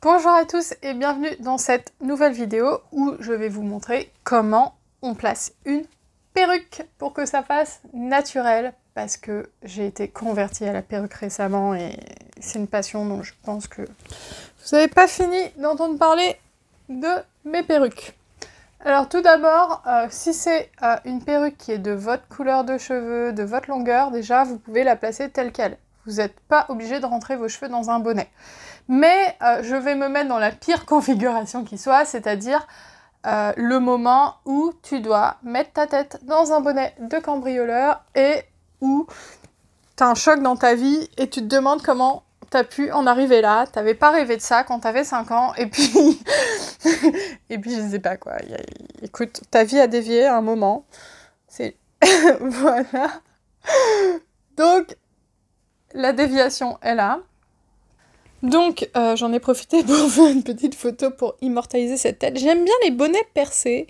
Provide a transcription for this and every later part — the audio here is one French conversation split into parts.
Bonjour à tous et bienvenue dans cette nouvelle vidéo où je vais vous montrer comment on place une perruque pour que ça fasse naturel parce que j'ai été convertie à la perruque récemment et c'est une passion dont je pense que vous n'avez pas fini d'entendre parler de mes perruques. Alors tout d'abord, euh, si c'est euh, une perruque qui est de votre couleur de cheveux, de votre longueur, déjà vous pouvez la placer telle qu'elle. Vous n'êtes pas obligé de rentrer vos cheveux dans un bonnet. Mais euh, je vais me mettre dans la pire configuration qui soit, c'est-à-dire euh, le moment où tu dois mettre ta tête dans un bonnet de cambrioleur et où tu as un choc dans ta vie et tu te demandes comment tu as pu en arriver là, Tu n'avais pas rêvé de ça quand tu avais 5 ans, et puis... et puis je sais pas quoi. Écoute, ta vie a dévié à un moment. C'est... voilà. Donc, la déviation est là. Donc euh, j'en ai profité pour faire une petite photo pour immortaliser cette tête. J'aime bien les bonnets percés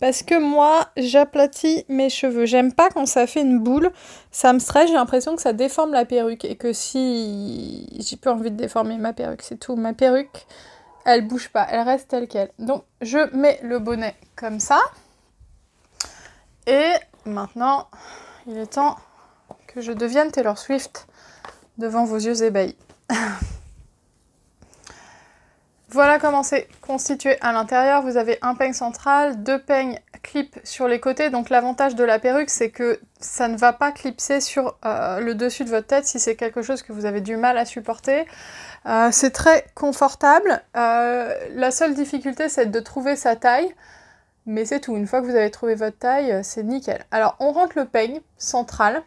parce que moi j'aplatis mes cheveux. J'aime pas quand ça fait une boule, ça me stresse, j'ai l'impression que ça déforme la perruque et que si j'ai plus envie de déformer ma perruque, c'est tout. Ma perruque, elle bouge pas, elle reste telle qu'elle. Donc je mets le bonnet comme ça. Et maintenant, il est temps que je devienne Taylor Swift devant vos yeux ébahis. voilà comment c'est constitué à l'intérieur. Vous avez un peigne central, deux peignes clips sur les côtés. Donc l'avantage de la perruque, c'est que ça ne va pas clipser sur euh, le dessus de votre tête si c'est quelque chose que vous avez du mal à supporter. Euh, c'est très confortable. Euh, la seule difficulté, c'est de trouver sa taille. Mais c'est tout. Une fois que vous avez trouvé votre taille, c'est nickel. Alors on rentre le peigne central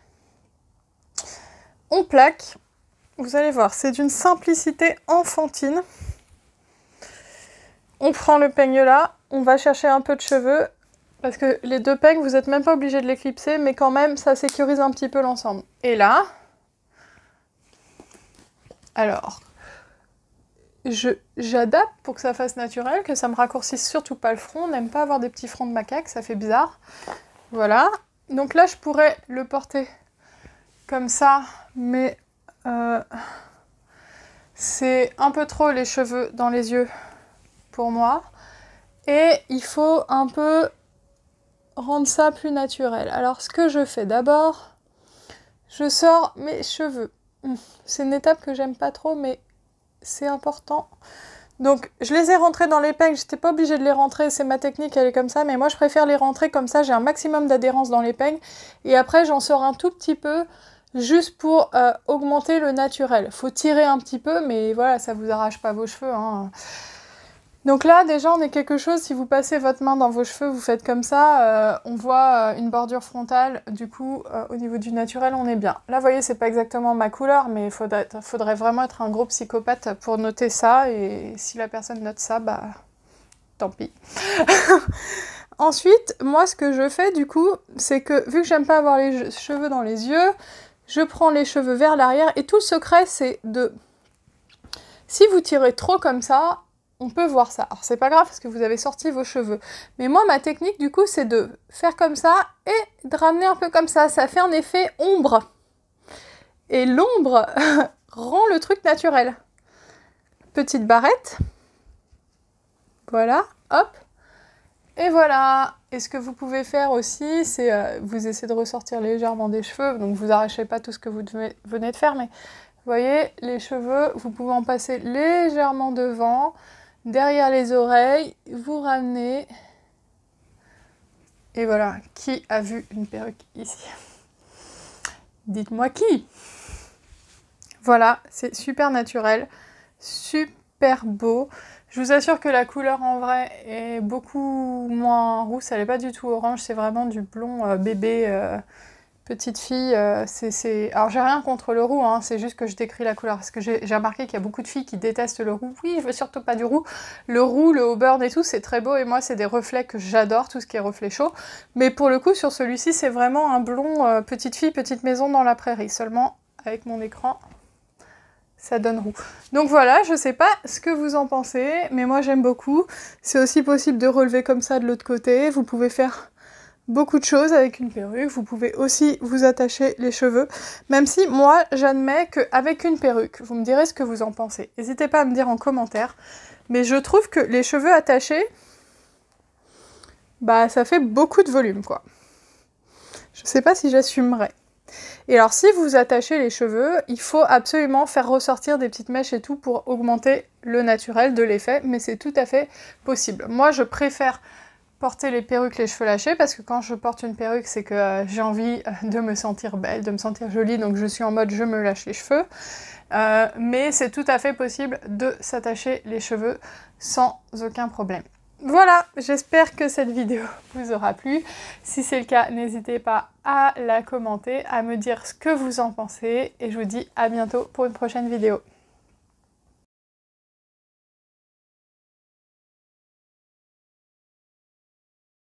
on plaque. Vous allez voir, c'est d'une simplicité enfantine. On prend le peigne là, on va chercher un peu de cheveux, parce que les deux peignes, vous n'êtes même pas obligé de les clipser, mais quand même, ça sécurise un petit peu l'ensemble. Et là, alors, j'adapte pour que ça fasse naturel, que ça me raccourcisse surtout pas le front. On n'aime pas avoir des petits fronts de macaque, ça fait bizarre. Voilà. Donc là, je pourrais le porter comme ça, mais euh, c'est un peu trop les cheveux dans les yeux pour moi. Et il faut un peu rendre ça plus naturel. Alors ce que je fais d'abord, je sors mes cheveux. Hum, c'est une étape que j'aime pas trop, mais c'est important. Donc je les ai rentrés dans les je n'étais pas obligée de les rentrer, c'est ma technique, elle est comme ça, mais moi je préfère les rentrer comme ça, j'ai un maximum d'adhérence dans les Et après j'en sors un tout petit peu juste pour euh, augmenter le naturel. Faut tirer un petit peu, mais voilà, ça vous arrache pas vos cheveux. Hein. Donc là, déjà, on est quelque chose, si vous passez votre main dans vos cheveux, vous faites comme ça, euh, on voit euh, une bordure frontale, du coup, au niveau du naturel, on est bien. Là, vous voyez, c'est pas exactement ma couleur, mais il faudrait, faudrait, vraiment être un gros psychopathe pour noter ça, et si la personne note ça, bah, tant pis. Ensuite, moi, ce que je fais, du coup, c'est que, vu que j'aime pas avoir les cheveux dans les yeux, je prends les cheveux vers l'arrière et tout le secret c'est de si vous tirez trop comme ça on peut voir ça alors c'est pas grave parce que vous avez sorti vos cheveux mais moi ma technique du coup c'est de faire comme ça et de ramener un peu comme ça ça fait un effet ombre et l'ombre rend le truc naturel petite barrette voilà hop et voilà et ce que vous pouvez faire aussi, c'est euh, vous essayez de ressortir légèrement des cheveux, donc vous arrachez pas tout ce que vous venez de faire, mais vous voyez, les cheveux, vous pouvez en passer légèrement devant, derrière les oreilles, vous ramenez. Et voilà, qui a vu une perruque ici Dites-moi qui Voilà, c'est super naturel, super beau. Je vous assure que la couleur en vrai est beaucoup moins rousse, elle n'est pas du tout orange, c'est vraiment du blond euh, bébé, euh, petite fille. Euh, c'est, Alors j'ai rien contre le roux, hein, c'est juste que je décris la couleur, parce que j'ai, remarqué qu'il y a beaucoup de filles qui détestent le roux. Oui, je veux surtout pas du roux. Le roux, le auburn et tout, c'est très beau, et moi c'est des reflets que j'adore, tout ce qui est reflet chaud. Mais pour le coup, sur celui-ci, c'est vraiment un blond, petite fille, petite maison dans la prairie, seulement avec mon écran ça donne roux. Donc voilà, je sais pas ce que vous en pensez, mais moi j'aime beaucoup. C'est aussi possible de relever comme ça de l'autre côté. Vous pouvez faire beaucoup de choses avec une perruque. Vous pouvez aussi vous attacher les cheveux. Même si moi j'admets qu'avec une perruque, vous me direz ce que vous en pensez. N'hésitez pas à me dire en commentaire. Mais je trouve que les cheveux attachés, bah ça fait beaucoup de volume quoi. Je sais pas si j'assumerai. Et alors si vous attachez les cheveux, il faut absolument faire ressortir des petites mèches et tout pour augmenter le naturel de l'effet, mais c'est tout à fait possible. Moi je préfère porter les perruques, les cheveux lâchés, parce que quand je porte une perruque, c'est que euh, j'ai envie euh, de me sentir belle, de me sentir jolie, donc je suis en mode je me lâche les cheveux. Euh, mais c'est tout à fait possible de s'attacher les cheveux sans aucun problème. Voilà, j'espère que cette vidéo vous aura plu. Si c'est le cas, n'hésitez pas à la commenter, à me dire ce que vous en pensez et je vous dis à bientôt pour une prochaine vidéo.